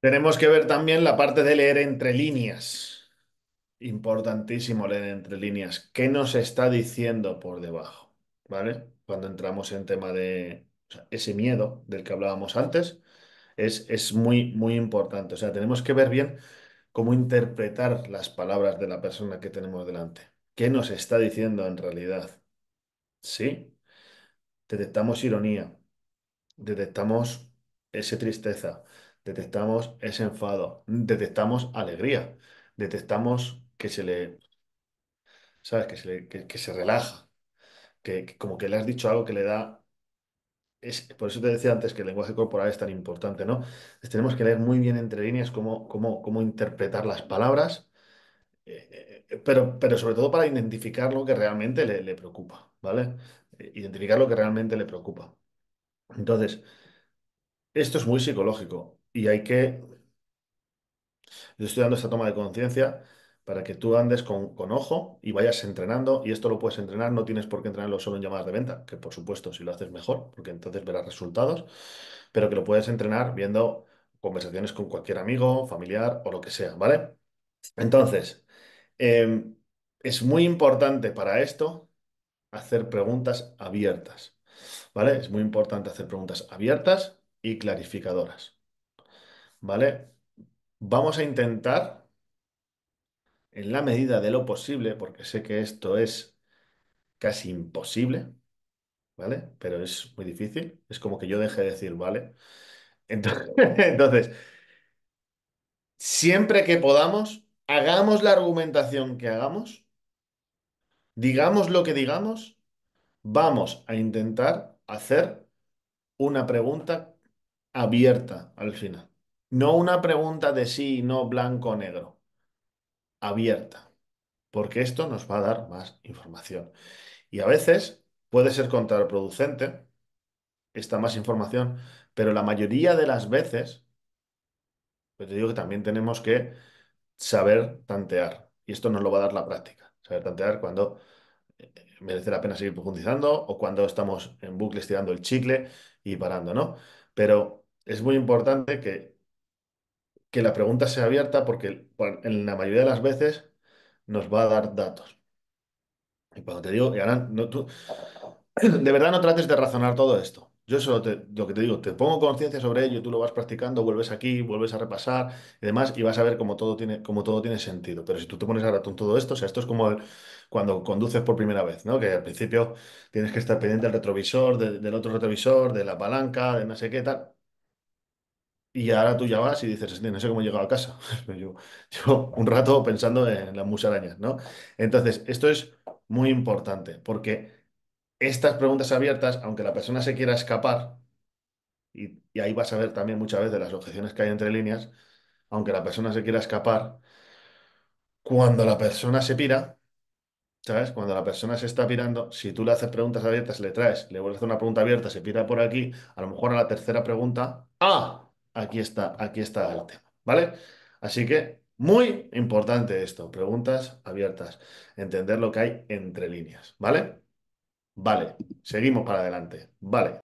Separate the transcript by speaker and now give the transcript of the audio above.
Speaker 1: Tenemos que ver también la parte de leer entre líneas. Importantísimo leer entre líneas. ¿Qué nos está diciendo por debajo? ¿Vale? Cuando entramos en tema de ese miedo del que hablábamos antes, es, muy, muy importante. O sea, tenemos que ver bien cómo interpretar las palabras de la persona que tenemos delante. ¿Qué nos está diciendo en realidad? ¿Sí? Detectamos ironía, detectamos esa tristeza, detectamos ese enfado, detectamos alegría, detectamos que se le, ¿sabes? Que se, relaja, que, como que le has dicho algo que le da... Es, por eso te decía antes que el lenguaje corporal es tan importante, ¿no? tenemos que leer muy bien entre líneas cómo, cómo, interpretar las palabras, eh, eh, eh, pero, pero sobre todo para identificar lo que realmente le preocupa, ¿vale? Identificar lo que realmente le preocupa. Entonces, esto es muy psicológico y hay que... Yo estoy dando esta toma de conciencia para que tú andes con, ojo y vayas entrenando, y esto lo puedes entrenar, no tienes por qué entrenarlo solo en llamadas de venta, que por supuesto si lo haces mejor, porque entonces verás resultados, pero que lo puedes entrenar viendo conversaciones con cualquier amigo, familiar o lo que sea, ¿vale? Entonces, em, es muy importante para esto hacer preguntas abiertas, ¿vale? Es muy importante hacer preguntas abiertas y clarificadoras. ¿vale? Vamos a intentar, en la medida de lo posible, porque sé que esto es casi imposible, ¿vale? Pero es muy difícil. Es como que yo deje de decir, ¿vale? Entonces, entonces siempre que podamos, hagamos la argumentación que hagamos, digamos lo que digamos, vamos a intentar hacer una pregunta abierta al final. No una pregunta de sí no blanco o negro, abierta, porque esto nos va a dar más información. Y a veces puede ser contraproducente esta más información, pero la mayoría de las veces, pues te digo que también tenemos que saber tantear, y esto nos lo va a dar la práctica, saber tantear cuando eh, merece la pena seguir profundizando o cuando estamos en bucles tirando el chicle y parando, ¿no? Pero es muy importante que que la pregunta sea abierta porque en la mayoría de las veces nos va a dar datos. Y cuando te digo, de verdad no trates de razonar todo esto. Yo solo te, lo que te digo, te pongo conciencia sobre ello, tú lo vas practicando, vuelves aquí, vuelves a repasar y demás, y vas a ver cómo todo tiene, cómo todo tiene sentido. Pero si tú te pones a ratón todo esto, o sea, esto es como cuando conduces por primera vez, ¿no? Que al principio tienes que estar pendiente del retrovisor, del otro retrovisor, de la palanca, de no sé qué tal. Y ahora tú ya vas y dices, este, no sé cómo he llegado a casa. yo, un rato pensando en las musarañas, ¿no? Entonces, esto es muy importante porque estas preguntas abiertas, aunque la persona se quiera escapar, y, ahí vas a ver también muchas veces las objeciones que hay entre líneas, aunque la persona se quiera escapar, cuando la persona se pira, ¿sabes? Cuando la persona se está pirando, si tú le haces preguntas abiertas, le traes, le vuelves a hacer una pregunta abierta, se pira por aquí, a lo mejor a la tercera pregunta, ¡ah! aquí está, aquí está el tema, ¿vale? Así que muy importante esto, preguntas abiertas, entender lo que hay entre líneas, ¿vale? Vale, seguimos para adelante, ¿vale?